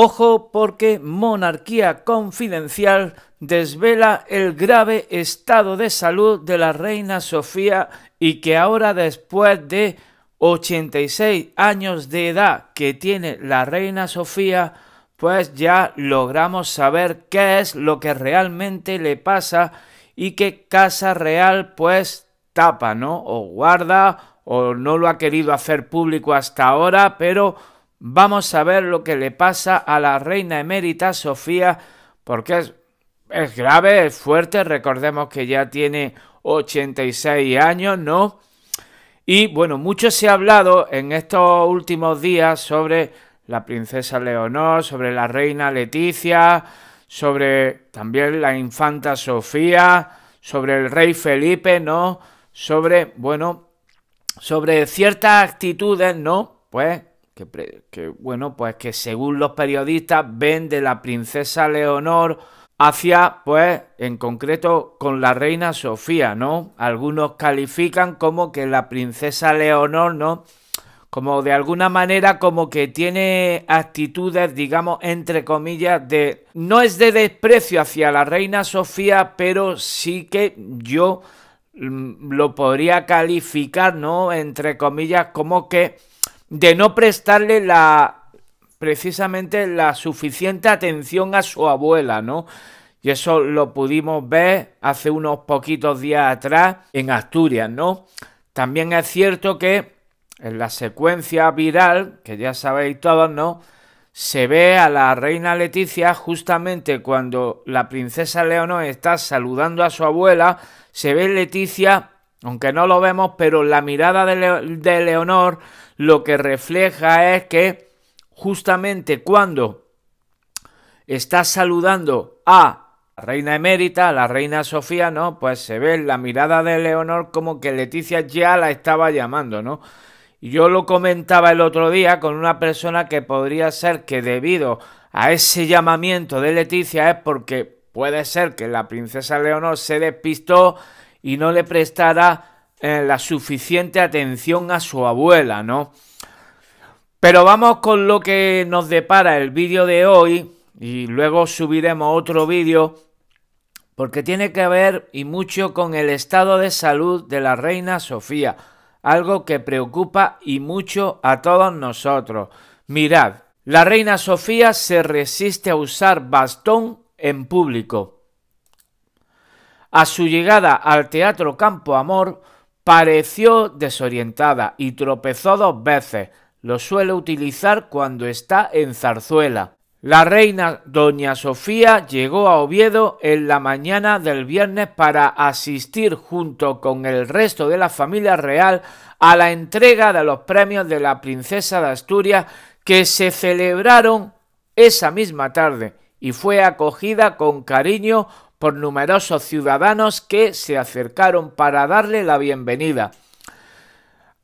Ojo porque Monarquía Confidencial desvela el grave estado de salud de la reina Sofía y que ahora después de 86 años de edad que tiene la reina Sofía, pues ya logramos saber qué es lo que realmente le pasa y qué Casa Real pues tapa, ¿no? O guarda o no lo ha querido hacer público hasta ahora, pero Vamos a ver lo que le pasa a la reina emérita Sofía, porque es, es grave, es fuerte, recordemos que ya tiene 86 años, ¿no? Y bueno, mucho se ha hablado en estos últimos días sobre la princesa Leonor, sobre la reina Leticia, sobre también la infanta Sofía, sobre el rey Felipe, ¿no? Sobre, bueno, sobre ciertas actitudes, ¿no? Pues que, bueno, pues que según los periodistas ven de la princesa Leonor hacia, pues, en concreto con la reina Sofía, ¿no? Algunos califican como que la princesa Leonor, ¿no? Como de alguna manera como que tiene actitudes, digamos, entre comillas, de... No es de desprecio hacia la reina Sofía, pero sí que yo mm, lo podría calificar, ¿no? Entre comillas, como que de no prestarle la precisamente la suficiente atención a su abuela, ¿no? Y eso lo pudimos ver hace unos poquitos días atrás en Asturias, ¿no? También es cierto que en la secuencia viral, que ya sabéis todos, ¿no? Se ve a la reina Leticia justamente cuando la princesa Leonor está saludando a su abuela, se ve Leticia aunque no lo vemos, pero la mirada de, Leonor lo que refleja es que justamente cuando está saludando a la reina emérita, a la reina Sofía, ¿no? Pues se ve la mirada de Leonor como que Leticia ya la estaba llamando, ¿no? Yo lo comentaba el otro día con una persona que podría ser que debido a ese llamamiento de Leticia es porque puede ser que la princesa Leonor se despistó y no le prestará eh, la suficiente atención a su abuela, ¿no? Pero vamos con lo que nos depara el vídeo de hoy y luego subiremos otro vídeo porque tiene que ver y mucho con el estado de salud de la reina Sofía, algo que preocupa y mucho a todos nosotros. Mirad, la reina Sofía se resiste a usar bastón en público a su llegada al Teatro Campo Amor, pareció desorientada y tropezó dos veces. Lo suele utilizar cuando está en zarzuela. La reina Doña Sofía llegó a Oviedo en la mañana del viernes para asistir junto con el resto de la familia real a la entrega de los premios de la princesa de Asturias que se celebraron esa misma tarde y fue acogida con cariño por numerosos ciudadanos que se acercaron para darle la bienvenida.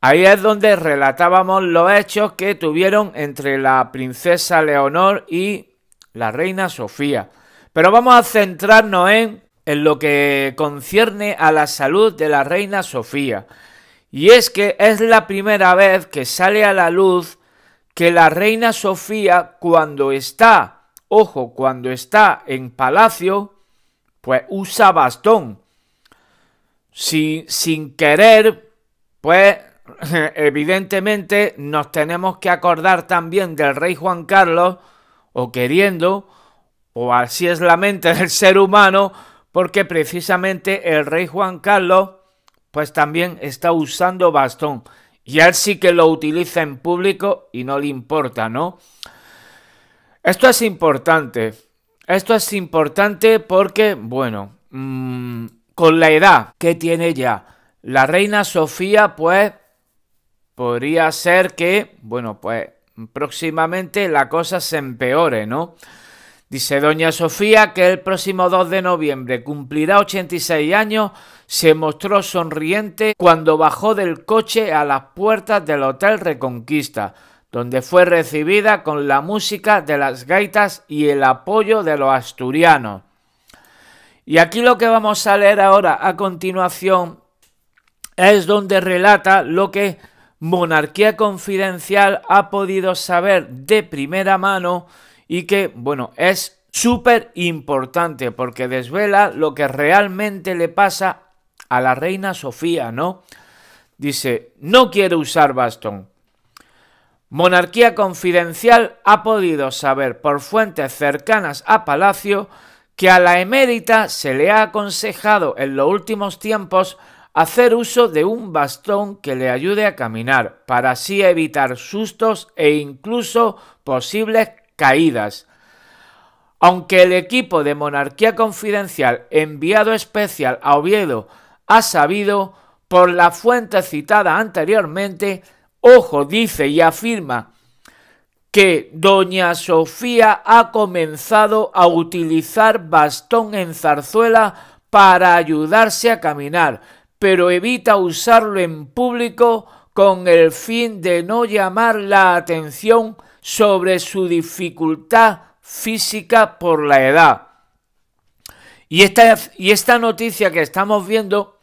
Ahí es donde relatábamos los hechos que tuvieron entre la princesa Leonor y la reina Sofía. Pero vamos a centrarnos en, en lo que concierne a la salud de la reina Sofía. Y es que es la primera vez que sale a la luz que la reina Sofía cuando está, ojo, cuando está en palacio, pues usa bastón. Si, sin querer, pues evidentemente nos tenemos que acordar también del rey Juan Carlos, o queriendo, o así es la mente del ser humano, porque precisamente el rey Juan Carlos, pues también está usando bastón. Y él sí que lo utiliza en público y no le importa, ¿no? Esto es importante. Esto es importante porque, bueno, mm, con la edad que tiene ya la reina Sofía, pues podría ser que, bueno, pues próximamente la cosa se empeore, ¿no? Dice Doña Sofía que el próximo 2 de noviembre cumplirá 86 años, se mostró sonriente cuando bajó del coche a las puertas del Hotel Reconquista donde fue recibida con la música de las gaitas y el apoyo de los asturianos. Y aquí lo que vamos a leer ahora a continuación es donde relata lo que Monarquía Confidencial ha podido saber de primera mano y que, bueno, es súper importante porque desvela lo que realmente le pasa a la reina Sofía, ¿no? Dice, no quiero usar bastón. Monarquía Confidencial ha podido saber por fuentes cercanas a Palacio que a la emérita se le ha aconsejado en los últimos tiempos hacer uso de un bastón que le ayude a caminar, para así evitar sustos e incluso posibles caídas. Aunque el equipo de Monarquía Confidencial enviado especial a Oviedo ha sabido, por la fuente citada anteriormente, Ojo, dice y afirma que doña Sofía ha comenzado a utilizar bastón en zarzuela para ayudarse a caminar, pero evita usarlo en público con el fin de no llamar la atención sobre su dificultad física por la edad. Y esta, y esta noticia que estamos viendo,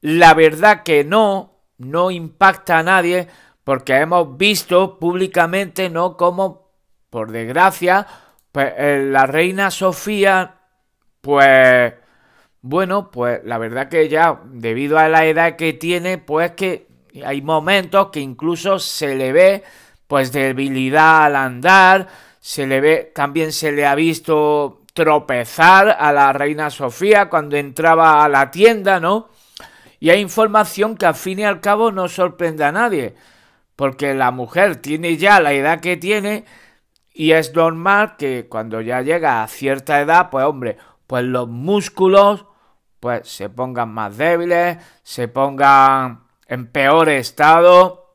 la verdad que no, no impacta a nadie porque hemos visto públicamente, ¿no? Como, por desgracia, pues, eh, la reina Sofía, pues, bueno, pues la verdad que ya, debido a la edad que tiene, pues que hay momentos que incluso se le ve, pues, debilidad al andar, se le ve, también se le ha visto tropezar a la reina Sofía cuando entraba a la tienda, ¿no? Y hay información que al fin y al cabo no sorprende a nadie, porque la mujer tiene ya la edad que tiene y es normal que cuando ya llega a cierta edad, pues hombre, pues los músculos pues se pongan más débiles, se pongan en peor estado.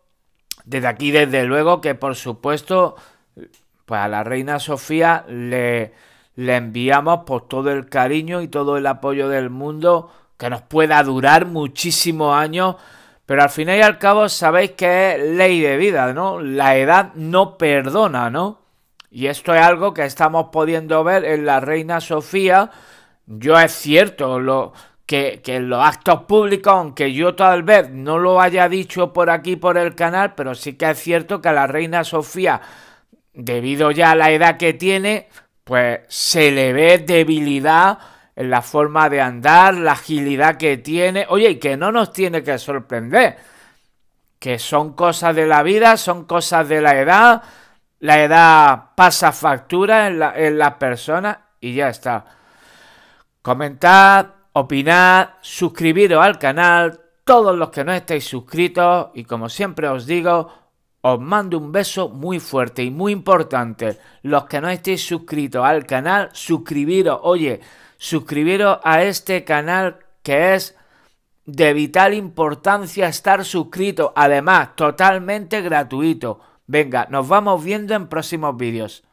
Desde aquí, desde luego, que por supuesto, pues a la reina Sofía le, le enviamos por pues, todo el cariño y todo el apoyo del mundo que nos pueda durar muchísimos años, pero al final y al cabo sabéis que es ley de vida, ¿no? La edad no perdona, ¿no? Y esto es algo que estamos pudiendo ver en la reina Sofía. Yo es cierto, lo, que, en los actos públicos, aunque yo tal vez no lo haya dicho por aquí por el canal, pero sí que es cierto que a la reina Sofía, debido ya a la edad que tiene, pues se le ve debilidad en la forma de andar, la agilidad que tiene. Oye, y que no nos tiene que sorprender, que son cosas de la vida, son cosas de la edad. La edad pasa factura en la, personas y ya está. Comentad, opinad, suscribiros al canal, todos los que no estáis suscritos y como siempre os digo, os mando un beso muy fuerte y muy importante. Los que no estéis suscritos al canal, suscribiros. Oye, suscribiros a este canal que es de vital importancia estar suscrito. Además, totalmente gratuito. Venga, nos vamos viendo en próximos vídeos.